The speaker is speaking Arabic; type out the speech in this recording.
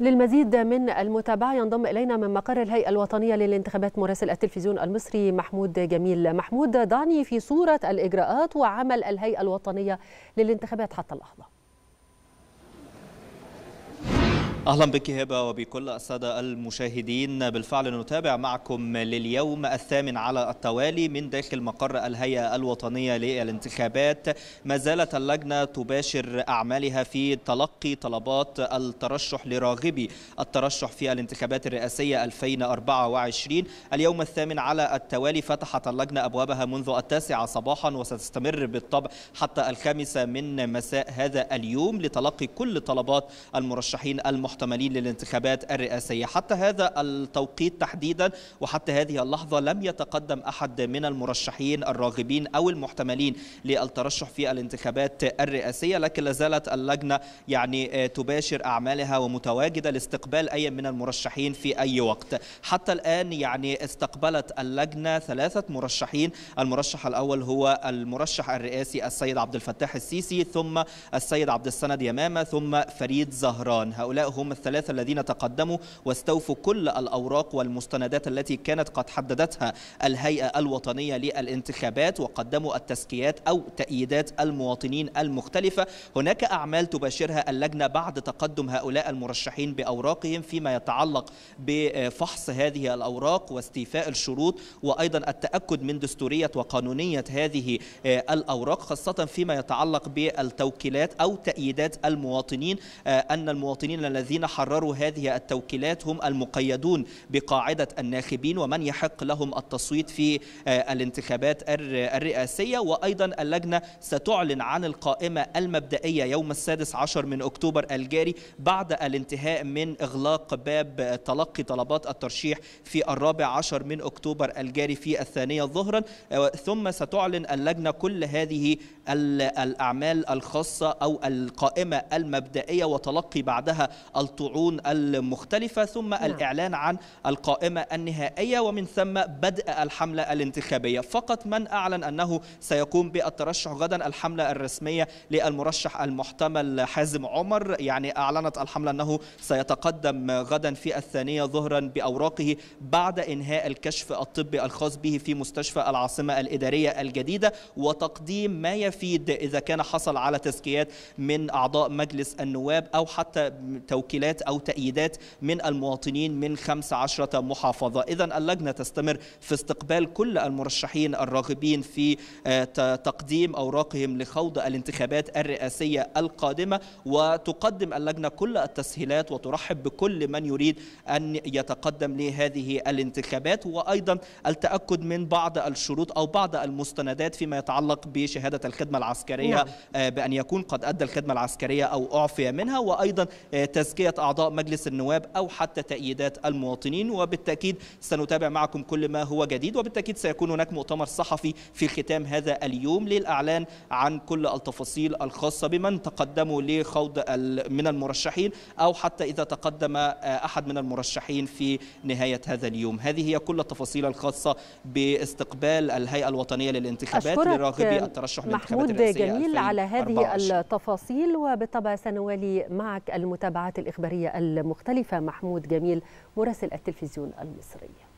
للمزيد من المتابعة ينضم إلينا من مقر الهيئة الوطنية للانتخابات مراسل التلفزيون المصري محمود جميل محمود دعني في صورة الإجراءات وعمل الهيئة الوطنية للانتخابات حتى اللحظة اهلا بك هبه وبكل الساده المشاهدين بالفعل نتابع معكم لليوم الثامن على التوالي من داخل مقر الهيئه الوطنيه للانتخابات ما زالت اللجنه تباشر اعمالها في تلقي طلبات الترشح لراغبي الترشح في الانتخابات الرئاسيه 2024 اليوم الثامن على التوالي فتحت اللجنه ابوابها منذ التاسعه صباحا وستستمر بالطبع حتى الخامسه من مساء هذا اليوم لتلقي كل طلبات المرشحين المحترمين المحتملين للانتخابات الرئاسية حتى هذا التوقيت تحديدا وحتى هذه اللحظة لم يتقدم أحد من المرشحين الراغبين أو المحتملين للترشح في الانتخابات الرئاسية لكن لازالت اللجنة يعني آه، تباشر أعمالها ومتواجدة لاستقبال أي من المرشحين في أي وقت حتى الآن يعني استقبلت اللجنة ثلاثة مرشحين المرشح الأول هو المرشح الرئاسي السيد عبد الفتاح السيسي ثم السيد عبد السند يمامة ثم فريد زهران هؤلاء هم هم الثلاثة الذين تقدموا واستوفوا كل الأوراق والمستندات التي كانت قد حددتها الهيئة الوطنية للانتخابات وقدموا التزكيات أو تأييدات المواطنين المختلفة هناك أعمال تباشرها اللجنة بعد تقدم هؤلاء المرشحين بأوراقهم فيما يتعلق بفحص هذه الأوراق واستيفاء الشروط وأيضا التأكد من دستورية وقانونية هذه الأوراق خاصة فيما يتعلق بالتوكيلات أو تأييدات المواطنين أن المواطنين الذين الذين حرروا هذه التوكيلات هم المقيدون بقاعدة الناخبين ومن يحق لهم التصويت في آه، الانتخابات الرئاسية وأيضا اللجنة ستعلن عن القائمة المبدئية يوم السادس عشر من أكتوبر الجاري بعد الانتهاء من إغلاق باب تلقي طلبات الترشيح في الرابع عشر من أكتوبر الجاري في الثانية ظهرا آه، ثم ستعلن اللجنة كل هذه الأعمال الخاصة أو القائمة المبدئية وتلقي بعدها الطعون المختلفة ثم نعم. الإعلان عن القائمة النهائية ومن ثم بدء الحملة الانتخابية فقط من أعلن أنه سيقوم بالترشح غدا الحملة الرسمية للمرشح المحتمل حازم عمر يعني أعلنت الحملة أنه سيتقدم غدا في الثانية ظهرا بأوراقه بعد إنهاء الكشف الطبي الخاص به في مستشفى العاصمة الإدارية الجديدة وتقديم ما يفيد إذا كان حصل على تزكيات من أعضاء مجلس النواب أو حتى توكيد توكيلات أو تأييدات من المواطنين من 15 محافظة إذا اللجنة تستمر في استقبال كل المرشحين الراغبين في آه، تقديم أوراقهم لخوض الانتخابات الرئاسية القادمة وتقدم اللجنة كل التسهيلات وترحب بكل من يريد أن يتقدم لهذه الانتخابات وأيضا التأكد من بعض الشروط أو بعض المستندات فيما يتعلق بشهادة الخدمة العسكرية نعم. آه، بأن يكون قد أدى الخدمة العسكرية أو أعفي منها وأيضا آه، تسجيل تزكية أعضاء مجلس النواب أو حتى تأييدات المواطنين وبالتأكيد سنتابع معكم كل ما هو جديد وبالتأكيد سيكون هناك مؤتمر صحفي في ختام هذا اليوم للأعلان عن كل التفاصيل الخاصة بمن تقدموا لخوض من المرشحين أو حتى إذا تقدم آه، أحد من المرشحين في نهاية هذا اليوم هذه هي كل التفاصيل الخاصة باستقبال الهيئة الوطنية للانتخابات لراغبي الترشح محمود الرئاسية جميل على هذه التفاصيل وبالطبع سنوالي معك المتابعات الإخبارية المختلفة محمود جميل مراسل التلفزيون المصري